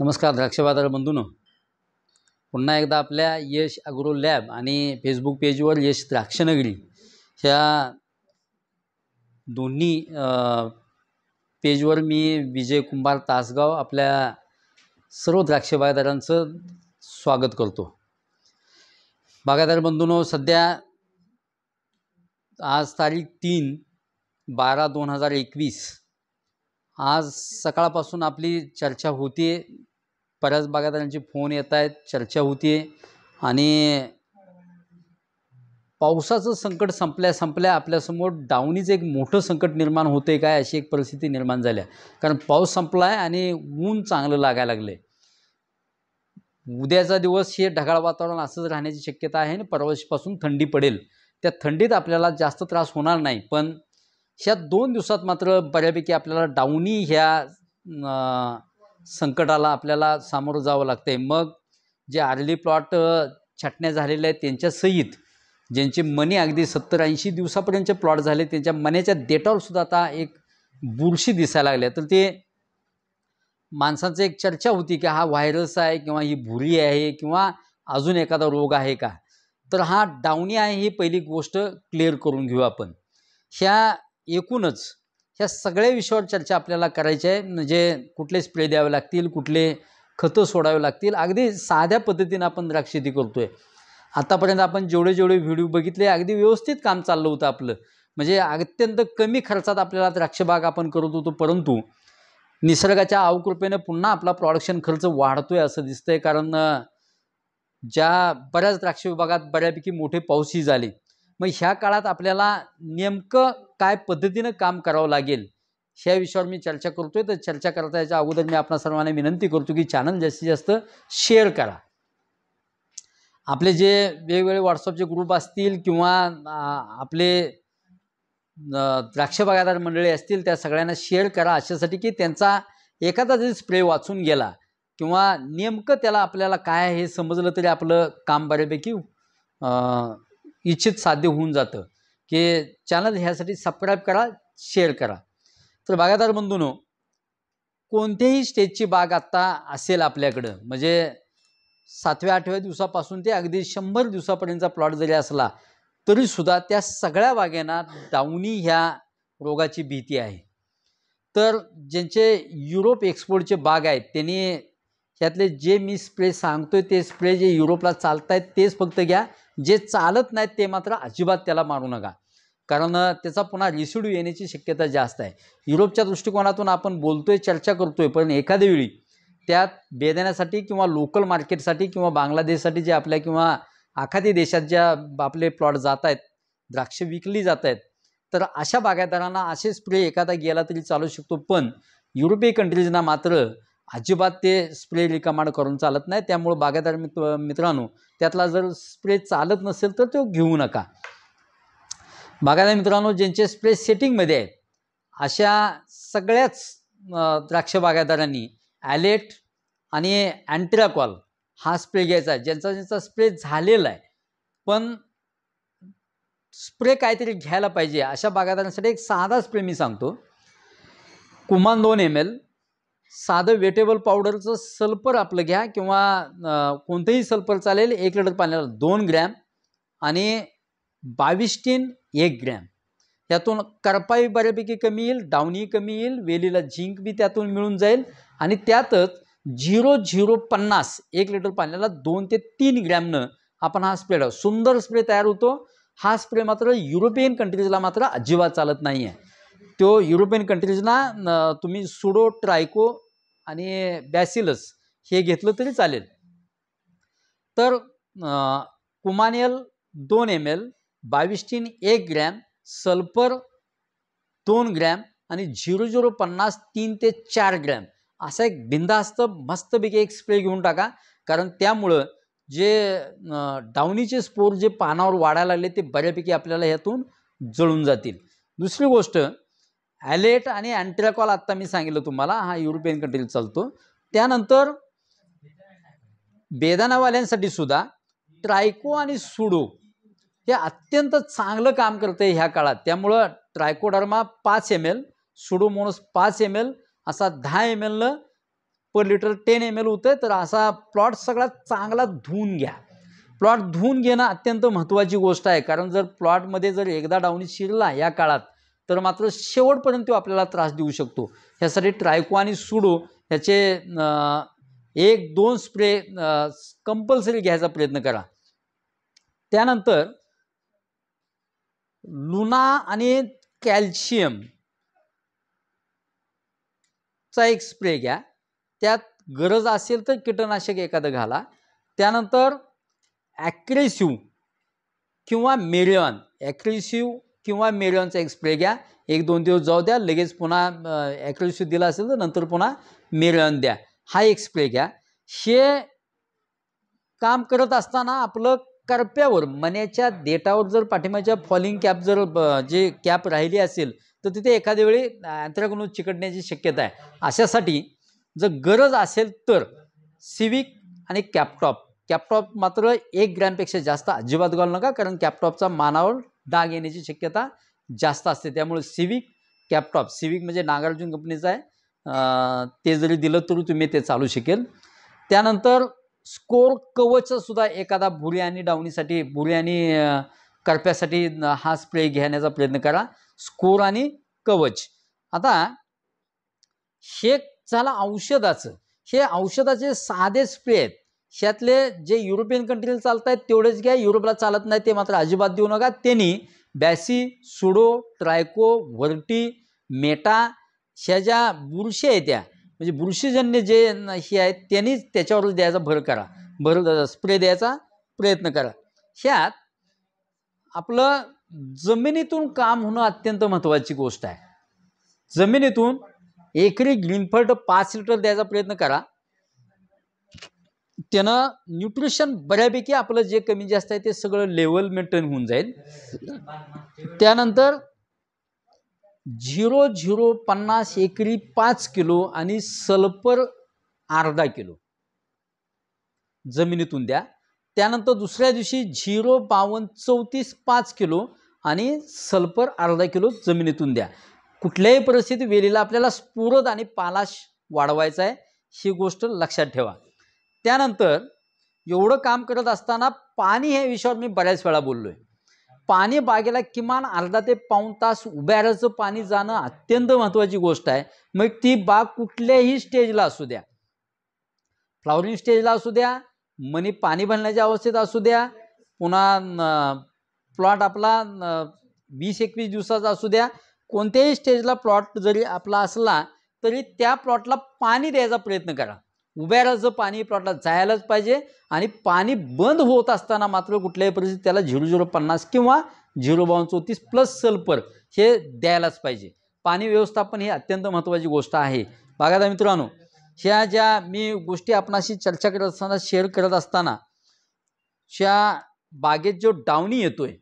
नमस्कार द्राक्ष बाजार बंधून पुन्हा एकदा आपल्या यश अग्रो लॅब आणि फेसबुक पेजवर यश द्राक्षनगरी ह्या दोन्ही पेजवर मी विजय कुंभार तासगाव आपल्या सर्व द्राक्ष बाजारांचं स्वागत करतो बागायदार बंधूनो सध्या आज तारीख तीन बारा दोन हजार एकवीस आज सकाळपासून आपली चर्चा होती बऱ्याच बागायतदारांचे फोन येत आहेत चर्चा होती आणि पावसाचं संकट संपल्या संपल्या आपल्यासमोर डावणीचं एक मोठं संकट निर्माण होते काय अशी एक परिस्थिती निर्माण झाली कारण पाऊस संपला आहे आणि ऊन चांगलं लागायला लागले उद्याचा दिवस हे ढगाळ वातावरण असंच राहण्याची शक्यता आहे आणि परवाशीपासून थंडी पडेल त्या थंडीत आपल्याला जास्त त्रास होणार नाही पण ह्या दोन दिवसात मात्र बऱ्यापैकी आपल्याला डावणी ह्या संकटाला आपल्याला सामोरं जावं लागतं आहे मग जे आर्ली प्लॉट छाटण्या झालेल्या आहेत त्यांच्या सहित ज्यांचे मनी अगदी सत्तर ऐंशी दिवसापर्यंतचे प्लॉट झाले त्यांच्या मनाच्या देटावर सुद्धा आता एक बुरशी दिसायला लागल्या तर ते माणसांचं एक चर्चा होती की हा व्हायरस आहे किंवा ही भुरी आहे किंवा अजून एखादा रोग आहे का तर हा डावणी आहे ही पहिली गोष्ट क्लिअर करून घेऊ आपण ह्या एकूणच ह्या सगळ्या विषयावर चर्चा आपल्याला करायची आहे म्हणजे कुठले स्प्रे द्यावे लागतील कुठले खतं सोडावे लागतील अगदी साध्या पद्धतीनं आपण द्राक्ष शेती करतो आहे आतापर्यंत आपण जेवढे जेवढे व्हिडिओ बघितले अगदी व्यवस्थित काम चाललं होतं आपलं म्हणजे अत्यंत कमी खर्चात आपल्याला द्राक्षबाग आपण करत होतो परंतु निसर्गाच्या अवकृपेनं पुन्हा आपला प्रॉडक्शन खर्च वाढतो आहे असं दिसतंय कारण ज्या बऱ्याच द्राक्ष विभागात बऱ्यापैकी मोठे पाऊसही झाले मग ह्या काळात आपल्याला नेमकं काय पद्धतीनं काम करावं लागेल ह्या विषयावर मी चर्चा करतोय तर चर्चा करता याच्या अगोदर मी आपल्या सर्वांना विनंती करतो की चॅनल जास्तीत जास्त शेअर करा आपले जे वेगवेगळे व्हॉट्सअपचे ग्रुप असतील किंवा आपले द्राक्ष बागायदार मंडळी असतील त्या सगळ्यांना शेअर करा अशासाठी की त्यांचा एखादा जरी स्प्रे वाचून गेला किंवा नेमकं त्याला आपल्याला काय हे समजलं तरी आपलं काम बऱ्यापैकी इच्छित साध्य होऊन जातं की चॅनल ह्यासाठी सबस्क्राईब करा शेअर करा तर बागायदार बंधूनो कोणत्याही स्टेजची बाग आत्ता असेल आपल्याकडं म्हणजे सातव्या आठव्या दिवसापासून ते अगदी शंभर दिवसापर्यंतचा प्लॉट जरी असला तरीसुद्धा त्या सगळ्या बागांना डाउनी ह्या रोगाची भीती आहे तर ज्यांचे युरोप एक्सपोर्टचे बाग आहेत त्यांनी ह्यातले जे मी स्प्रे सांगतोय ते स्प्रे जे युरोपला चालत आहेत तेच फक्त घ्या जे चालत नाहीत ते मात्र अजिबात त्याला मारू नका कारण त्याचा पुन्हा रिसिड्यू येण्याची शक्यता जास्त आहे युरोपच्या दृष्टिकोनातून आपण बोलतोय चर्चा करतोय पण एखाद्या वेळी त्यात बेदाण्यासाठी किंवा लोकल मार्केटसाठी किंवा बांगलादेशसाठी जे आपल्या किंवा आखाती देशात ज्या आपले प्लॉट जात आहेत द्राक्ष विकली जात आहेत तर अशा बागायतदारांना असे स्प्रे एखादा गेला तरी चालू शकतो पण युरोपीय कंट्रीजना मात्र अजिबात ते स्प्रे रिकामाड करून चालत नाही त्यामुळं बागायतदार मित्र मित्रांनो त्यातला जर स्प्रे चालत नसेल तर तो घेऊ नका बागायतदार मित्रांनो ज्यांचे स्प्रे सेटिंगमध्ये आहेत अशा सगळ्याच द्राक्ष बागायतदारांनी ॲलेट आणि अँट्रॅकॉल हा स्प्रे घ्यायचा आहे ज्यांचा ज्यांचा स्प्रे झालेला आहे पण स्प्रे काहीतरी घ्यायला पाहिजे अशा बागायतदारांसाठी एक साधा स्प्रे मी सांगतो कुमान दोन एम एल साधं वेटेबल पावडरचं सल्फर आपलं घ्या किंवा कोणतंही सल्फर चालेल एक लिटर पाण्याला दोन ग्रॅम आणि बावीस टीन एक ग्रॅम त्यातून करपाई बऱ्यापैकी कमी येईल डावणी कमी येईल वेलीला झिंक बी त्यातून मिळून जाईल आणि त्यातच झिरो झिरो पन्नास एक लिटर पाण्याला दोन ते तीन ग्रॅमनं आपण हा स्प्रे सुंदर स्प्रे तयार होतो हा स्प्रे मात्र युरोपियन कंट्रीजला मात्र अजिबात चालत नाही आहे तो युरोपियन कंट्रीजना तुम्ही सुडो ट्रायको आणि बॅसिलस हे घेतलं तरी चालेल तर कुमानियल दोन एम एल बाविस्टीन एक ग्रॅम सल्फर दोन ग्रॅम आणि झिरो झिरो पन्नास तीन ते चार ग्रॅम असा एक बिंदास्त मस्तपैकी एक स्प्रे घेऊन टाका कारण त्यामुळं जे डाऊनीचे स्पोर जे पानावर वाढायला लागले ते बऱ्यापैकी आपल्याला ह्यातून जळून जातील दुसरी गोष्ट ॲलेट आणि अँट्रॅकॉल आत्ता मी सांगितलं तुम्हाला हा युरोपियन कंट्रीला चालतो त्यानंतर बेदानावाल्यांसाठी सुद्धा ट्रायको आणि सुडो हे अत्यंत चांगलं काम करते ह्या काळात त्यामुळं ट्रायकोडर्मा पाच एम एल सुडो मोनस पाच एम एल असा दहा एम एलनं per litre ten M L होतं तर असा प्लॉट सगळा चांगला धुवून घ्या प्लॉट धुवून घेणं अत्यंत महत्त्वाची गोष्ट आहे कारण जर प्लॉटमध्ये जर एकदा डाऊन शिरला या काळात तर मात्र शेवटपर्यंत तो आपल्याला त्रास देऊ शकतो ह्यासाठी ट्रायको आणि सुडो ह्याचे एक दोन स्प्रे कंपल्सरी घ्यायचा प्रयत्न करा त्यानंतर लुना आणि कॅल्शियम चा एक स्प्रे घ्या त्यात गरज असेल तर कीटकनाशक एखादं घाला त्यानंतर ॲक्रेसिव्ह किंवा मेरियॉन ॲक्रेसिव्ह किंवा मेरियॉनचा एक स्प्रे घ्या एक दोन दिवस जाऊ द्या लगेच पुन्हा ॲक्रोलिशू दिला असेल तर नंतर पुन्हा मेरियॉन द्या हा एक स्प्रे घ्या हे काम करत असताना आपलं करप्यावर मण्याच्या देटावर जर पाठिंबाच्या फॉलिंग कॅप जर जे कॅप राहिली असेल तर तिथे एखाद्या वेळी अँथ्रॅकोनोज चिकटण्याची शक्यता आहे अशासाठी जर गरज असेल तर सिविक आणि कॅपटॉप कॅपटॉप मात्र एक ग्रॅमपेक्षा जास्त अजिबात घालू नका कारण कॅपटॉपचा मानावर दाग येण्याची शक्यता जास्त असते त्यामुळे सिविक कॅपटॉप सिविक म्हणजे नागार्जुन कंपनीचं आहे ते जरी दिलं तरी तुम्ही ते चालू शकेल त्यानंतर स्कोर कवचसुद्धा एखादा भुरी आणि डावणीसाठी भुरी आणि करप्यासाठी हा स्प्रे घेण्याचा प्रयत्न करा स्कोर आणि कवच आता हे झालं औषधाचं हे औषधाचे साधे स्प्रे आहेत ह्यातले जे युरोपियन कंट्रीला चालत आहेत तेवढेच घ्या युरोपला चालत नाही ते मात्र अजिबात देऊ नका त्यांनी बॅसी सुडो ट्रायको व्हर्टी मेटा ह्या ज्या बुरशी आहेत त्या म्हणजे बुरशीजन्य जे हे आहेत त्यांनीच त्याच्यावर द्यायचा भर करा भर स्प्रे द्यायचा प्रयत्न करा ह्यात आपलं जमिनीतून काम होणं अत्यंत महत्त्वाची गोष्ट आहे जमिनीतून एकरी ग्रीनफर्ट पाच लिटर द्यायचा प्रयत्न करा त्यानं न्यूट्रिशन बऱ्यापैकी आपलं जे कमी जास्त आहे ते सगळं लेवल मेंटेन होऊन जाईल त्यानंतर झिरो झिरो पन्नास एकरी पाच किलो आणि सल्फर अर्धा किलो जमिनीतून द्या त्यानंतर दुसऱ्या दिवशी झिरो बावन्न चौतीस पाच किलो आणि सल्फर अर्धा किलो जमिनीतून द्या कुठल्याही परिस्थितीत वेलीला आपल्याला स्फुरद आणि पालाश वाढवायचा आहे ही गोष्ट लक्षात ठेवा त्यानंतर एवढं काम करत असताना पाणी हे विषयावर मी बऱ्याच वेळा बोललो आहे पाणी बागेला किमान अर्धा ते पाऊन तास उभ्याचं पाणी जाणं अत्यंत महत्त्वाची गोष्ट आहे मग ती बाग कुठल्याही स्टेजला असू द्या फ्लावरिंग स्टेजला असू द्या मनी पाणी भरण्याच्या अवस्थेत असू द्या पुन्हा प्लॉट आपला वीस एकवीस दिवसाचा असू द्या कोणत्याही स्टेजला प्लॉट जरी आपला असला तरी त्या प्लॉटला पाणी द्यायचा प्रयत्न करा उभ्याचं पाणी प्लॉटला जायलाच पाहिजे आणि पाणी बंद होत असताना मात्र कुठल्याही परिस्थितीत त्याला झिरो झिरो पन्नास किंवा झिरो बावन चौतीस प्लस सल्पर हे द्यायलाच पाहिजे पाणी व्यवस्थापन ही अत्यंत महत्त्वाची गोष्ट आहे बागायदा मित्रांनो ह्या ज्या मी गोष्टी आपणाशी चर्चा करत असताना शेअर करत असताना ज्या बागेत जो डावणी येतोय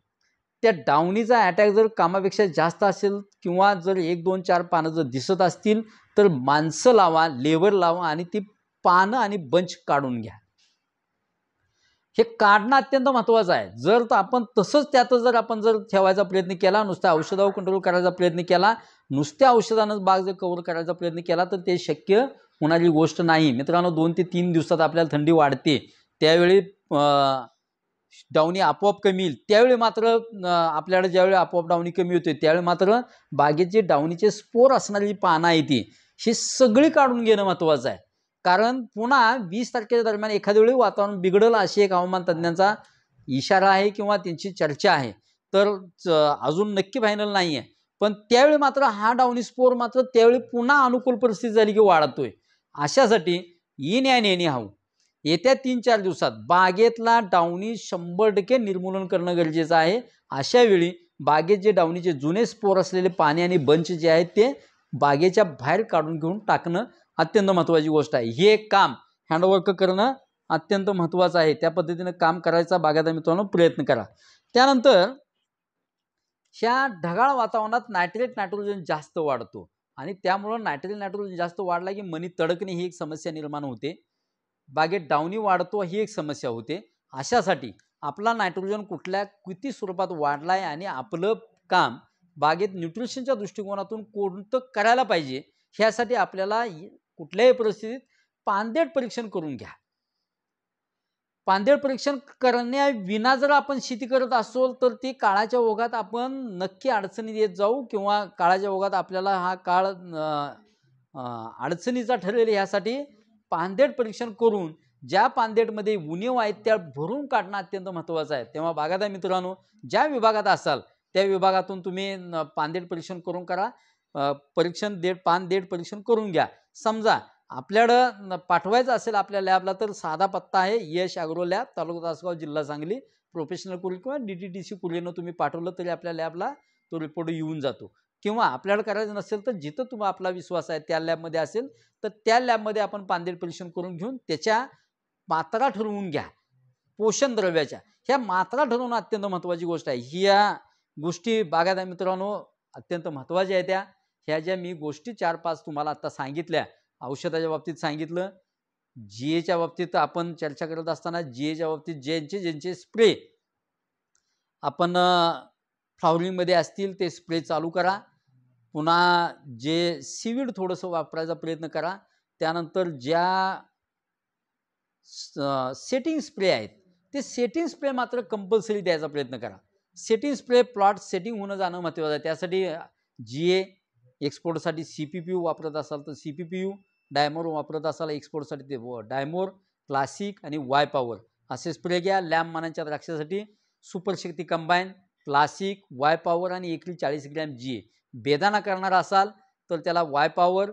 त्या डावणीचा अटॅक जर कामापेक्षा जास्त असेल किंवा जर एक दोन चार पानं जर दिसत असतील तर माणसं लावा लेबर लावा आणि ती पानं आणि बंच काढून घ्या हे काढणं अत्यंत महत्त्वाचं आहे जर तर आपण तसंच त्यातच जर आपण जर ठेवायचा प्रयत्न केला नुसत्या औषधावर कंट्रोल करायचा प्रयत्न केला नुसत्या औषधानं बाग जर कवर करायचा प्रयत्न केला तर ते शक्य होणारी गोष्ट नाही मित्रांनो दोन ते तीन दिवसात आपल्याला थंडी वाढते त्यावेळी डावणी आपोआप कमी येईल त्यावेळी मात्र आपल्याला ज्यावेळी आपोआप डावणी कमी होते त्यावेळी मात्र बागेत डावणीचे स्पोर असणारी जी पानं आहे ती ही सगळी काढून घेणं महत्त्वाचं आहे कारण पुन्हा वीस तारखेच्या दरम्यान एखाद्या वेळी वातावरण बिघडलं अशी एक हवामान तज्ज्ञांचा इशारा आहे किंवा त्यांची चर्चा आहे तर अजून नक्की फायनल नाही आहे पण त्यावेळी मात्र हा डाऊनी स्पोर मात्र त्यावेळी पुन्हा अनुकूल परिस्थिती झाली की वाढतोय अशासाठी ई न्या एनी हाऊ येत्या तीन चार दिवसात बागेतला डावणी शंभर टक्के निर्मूलन करणं गरजेचं आहे अशावेळी बागेत जे डावणीचे जुने स्पोर असलेले पाणी आणि बंच जे आहेत ते बागेच्या बाहेर काढून घेऊन टाकणं अत्यंत महत्त्वाची गोष्ट आहे हे काम हँडवर्क करणं अत्यंत महत्वाचं आहे त्या पद्धतीनं काम करायचा बागायत मित्रांनो प्रयत्न करा त्यानंतर ह्या ढगाळ वातावरणात नायट्रेट नायट्रोजन जास्त वाढतो आणि त्यामुळं नायट्रेट नायट्रोजन जास्त वाढला की मनी तडकणे ही एक समस्या निर्माण होते बागेत डावणी वाढतो ही एक समस्या होते अशासाठी आपला नायट्रोजन कुठल्या किती स्वरूपात वाढला आहे आणि आपलं काम बागेत न्यूट्रिशनच्या दृष्टिकोनातून कोणतं करायला पाहिजे ह्यासाठी आपल्याला कुठल्याही परिस्थितीत पांदेड परीक्षण करून घ्या पांदेड परीक्षण करण्याविना जर आपण शेती करत असोल तर ती काळाच्या ओघात आपण नक्की अडचणीत येत जाऊ किंवा काळाच्या ओघात आपल्याला हा काळ अडचणीचा ठरेल ह्यासाठी पानदेड परीक्षण करून ज्या पांदेडमध्ये उणीव आहेत त्या भरून काढणं अत्यंत महत्त्वाचं आहे तेव्हा बागादा मित्रांनो ज्या विभागात असाल त्या विभागातून तुम्ही पानदेट परीक्षण करून करा परीक्षण पान देड परीक्षण करून घ्या समजा आपल्याकडं पाठवायचं असेल आपल्या लॅबला तर साधा पत्ता आहे यश अग्रो लॅब तालुका तासगाव जिल्हा सांगली प्रोफेशनल कुरिअर किंवा डी टी टी सी कुरिअरनं तुम्ही पाठवलं तरी आपल्या लॅबला तो रिपोर्ट येऊन जातो किंवा आपल्याला करायचं नसेल तर जिथं तुम्हाला आपला विश्वास आहे त्या लॅबमध्ये असेल तर त्या लॅबमध्ये आपण पांदेड परीक्षण करून घेऊन त्याच्या मात्रा ठरवून घ्या पोषण द्रव्याच्या ह्या मात्रा ठरवणं अत्यंत महत्त्वाची गोष्ट आहे ह्या गोष्टी बागायत मित्रांनो अत्यंत महत्त्वाच्या आहेत त्या ह्या ज्या मी गोष्टी चार पाच तुम्हाला आता सांगितल्या औषधाच्या बाबतीत सांगितलं जी एच्या बाबतीत आपण चर्चा करत असताना जी एच्या बाबतीत ज्यांचे ज्यांचे स्प्रे आपण फ्लावरिंगमध्ये असतील ते स्प्रे चालू करा पुन्हा जे सिविड थोडंसं वापरायचा प्रयत्न करा त्यानंतर ज्या सेटिंग स्प्रे आहेत ते सेटिंग स्प्रे मात्र कंपल्सरी द्यायचा प्रयत्न करा सेटिंग स्प्रे प्लॉट सेटिंग होणं जाणं महत्त्वाचं आहे त्यासाठी जी ए एक्सपोर्टसाठी सी पी पी यू वापरत असाल तर सी पी पी यू डायमोर वापरत असाल एक्सपोर्टसाठी ते डायमोर क्लासिक आणि वाय पॉवर असे स्प्रे घ्या लॅम मानांच्या द्राक्षासाठी सुपरशक्ती कंबाईन क्लासिक वाय पॉवर आणि एकरी चाळीस ग्रॅम जी ए बेदाना करणार असाल तर त्याला वाय पॉवर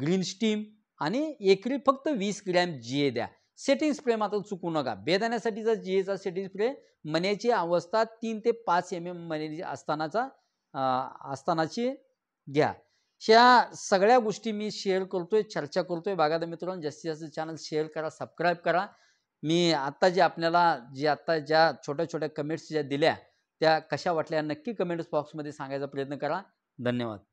ग्रीन स्टीम आणि एकरी फक्त वीस ग्रॅम जी ए द्या सेटिंग स्प्रे मात्र चुकू नका बेदाण्यासाठीचा जी एचा सेटिंग स्प्रे मण्याची अवस्था तीन ते पाच एम एम मण्याची असतानाचा असतानाची घ्या या सगळ्या गोष्टी मी शेअर करतोय चर्चा करतोय बागादा मित्रांनो जास्तीत जास्त चॅनल शेअर करा सबस्क्राईब करा मी आत्ता जे आपल्याला जे आत्ता ज्या छोट्या छोट्या कमेंट्स ज्या दिल्या त्या कशा वाटल्या नक्की कमेंट्स बॉक्समध्ये सांगायचा प्रयत्न करा धन्यवाद